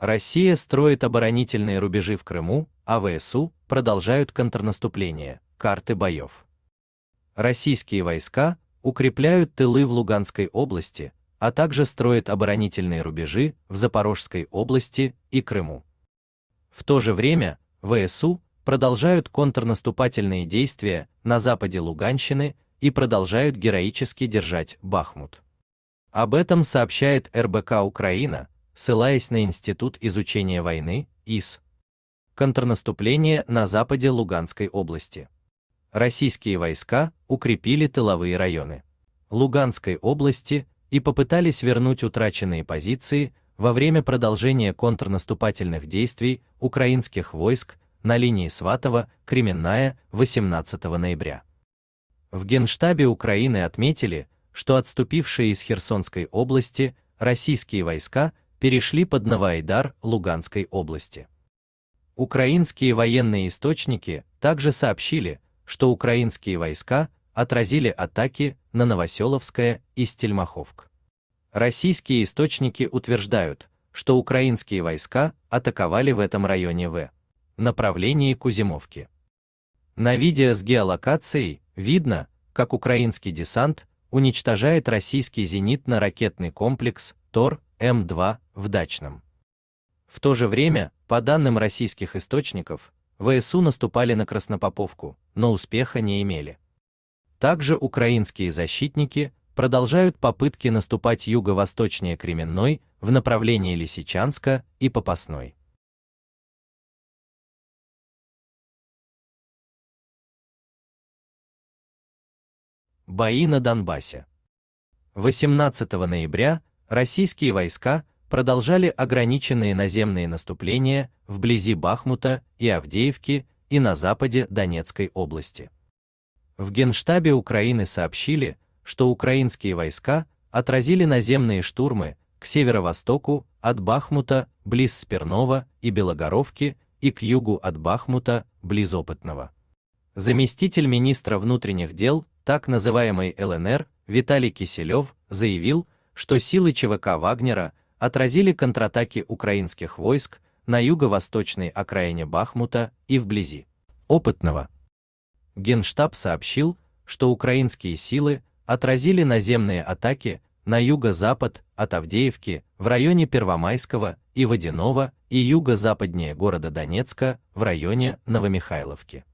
Россия строит оборонительные рубежи в Крыму, а ВСУ продолжают контрнаступление. Карты боев. Российские войска укрепляют тылы в Луганской области, а также строят оборонительные рубежи в Запорожской области и Крыму. В то же время ВСУ продолжают контрнаступательные действия на западе Луганщины и продолжают героически держать Бахмут. Об этом сообщает РБК Украина, ссылаясь на Институт изучения войны ИС. Контрнаступление на западе Луганской области. Российские войска укрепили тыловые районы Луганской области и попытались вернуть утраченные позиции во время продолжения контрнаступательных действий украинских войск на линии Сватово-Кременная 18 ноября. В Генштабе Украины отметили, что отступившие из Херсонской области российские войска перешли под Новоайдар Луганской области. Украинские военные источники также сообщили, что украинские войска отразили атаки на Новоселовское и Стельмаховк. Российские источники утверждают, что украинские войска атаковали в этом районе в направлении Куземовки. На видео с геолокацией видно, как украинский десант уничтожает российский зенитно-ракетный комплекс ТОР М2 в Дачном. В то же время, по данным российских источников, ВСУ наступали на Краснопоповку, но успеха не имели. Также украинские защитники продолжают попытки наступать юго-восточнее Кременной в направлении Лисичанска и Попасной. Бои на Донбассе. 18 ноября российские войска продолжали ограниченные наземные наступления вблизи Бахмута и Авдеевки и на западе Донецкой области. В Генштабе Украины сообщили, что украинские войска отразили наземные штурмы к северо-востоку от Бахмута, близ Спернова и Белогоровки, и к югу от Бахмута, близ Опытного. Заместитель министра внутренних дел так называемой ЛНР Виталий Киселев заявил, что силы ЧВК Вагнера отразили контратаки украинских войск на юго-восточной окраине Бахмута и вблизи опытного. Генштаб сообщил, что украинские силы отразили наземные атаки на юго-запад от Авдеевки в районе Первомайского и Водяного и юго-западнее города Донецка в районе Новомихайловки.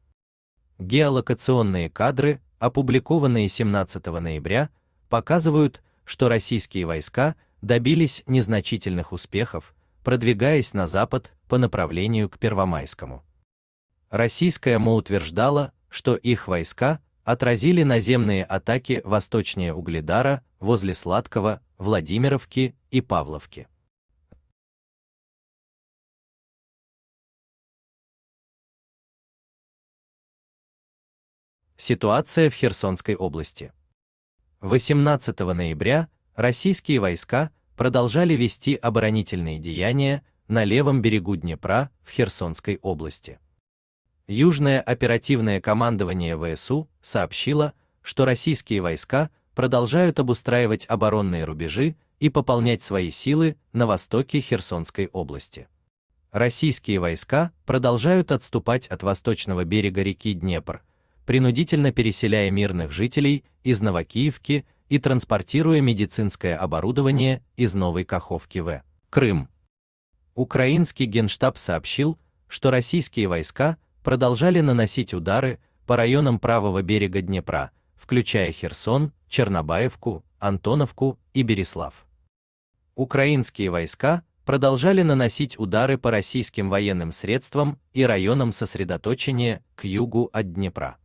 Геолокационные кадры, опубликованные 17 ноября, показывают, что российские войска добились незначительных успехов, продвигаясь на запад по направлению к Первомайскому. Российская МО утверждала, что их войска отразили наземные атаки восточнее Угледара, возле Сладкого, Владимировки и Павловки. Ситуация в Херсонской области. 18 ноября российские войска продолжали вести оборонительные деяния на левом берегу Днепра в Херсонской области. Южное оперативное командование ВСУ сообщило, что российские войска продолжают обустраивать оборонные рубежи и пополнять свои силы на востоке Херсонской области. Российские войска продолжают отступать от восточного берега реки Днепр, принудительно переселяя мирных жителей из Новокиевки и транспортируя медицинское оборудование из Новой Каховки в Крым. Украинский генштаб сообщил, что российские войска продолжали наносить удары по районам правого берега Днепра, включая Херсон, Чернобаевку, Антоновку и Береслав. Украинские войска продолжали наносить удары по российским военным средствам и районам сосредоточения к югу от Днепра.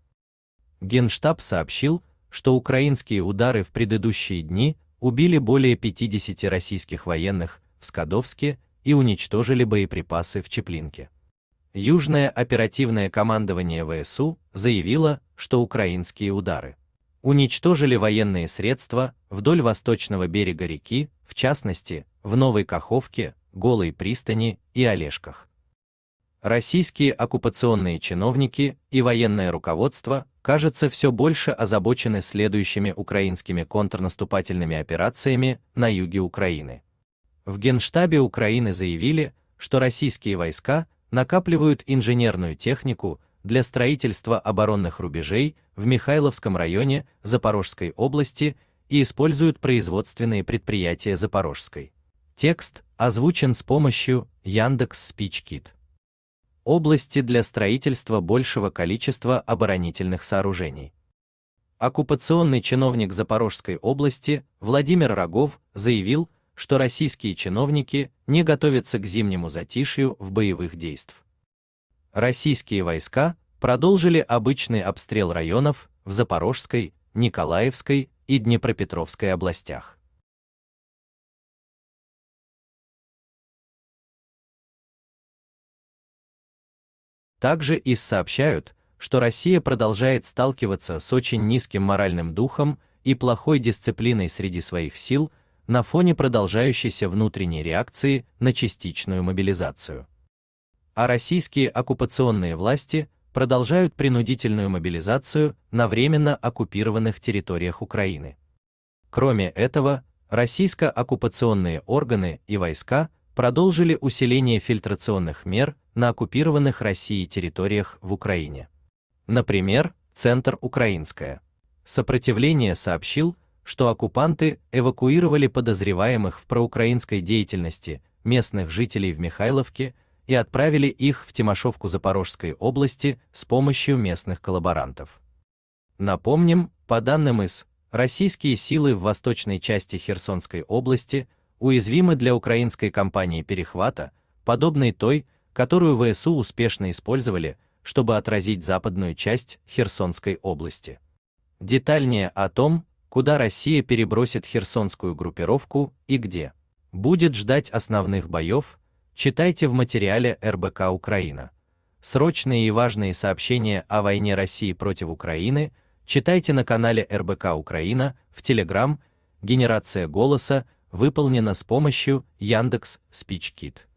Генштаб сообщил, что украинские удары в предыдущие дни убили более 50 российских военных в Скадовске и уничтожили боеприпасы в Чеплинке. Южное оперативное командование ВСУ заявило, что украинские удары уничтожили военные средства вдоль восточного берега реки, в частности, в Новой Каховке, Голой пристани и Олежках российские оккупационные чиновники и военное руководство, кажется, все больше озабочены следующими украинскими контрнаступательными операциями на юге Украины. В Генштабе Украины заявили, что российские войска накапливают инженерную технику для строительства оборонных рубежей в Михайловском районе Запорожской области и используют производственные предприятия Запорожской. Текст озвучен с помощью Яндекс Спичкит области для строительства большего количества оборонительных сооружений. Оккупационный чиновник Запорожской области Владимир Рогов заявил, что российские чиновники не готовятся к зимнему затишью в боевых действиях. Российские войска продолжили обычный обстрел районов в Запорожской, Николаевской и Днепропетровской областях. Также из сообщают, что Россия продолжает сталкиваться с очень низким моральным духом и плохой дисциплиной среди своих сил на фоне продолжающейся внутренней реакции на частичную мобилизацию. А российские оккупационные власти продолжают принудительную мобилизацию на временно оккупированных территориях Украины. Кроме этого, российско-оккупационные органы и войска – продолжили усиление фильтрационных мер на оккупированных Россией территориях в Украине. Например, Центр «Украинское». Сопротивление сообщил, что оккупанты эвакуировали подозреваемых в проукраинской деятельности местных жителей в Михайловке и отправили их в Тимошевку Запорожской области с помощью местных коллаборантов. Напомним, по данным из, российские силы в восточной части Херсонской области – уязвимы для украинской кампании перехвата, подобной той, которую ВСУ успешно использовали, чтобы отразить западную часть Херсонской области. Детальнее о том, куда Россия перебросит херсонскую группировку и где будет ждать основных боев, читайте в материале РБК Украина. Срочные и важные сообщения о войне России против Украины читайте на канале РБК Украина в Телеграм, Генерация голоса выполнена с помощью Яндекс Спичкит.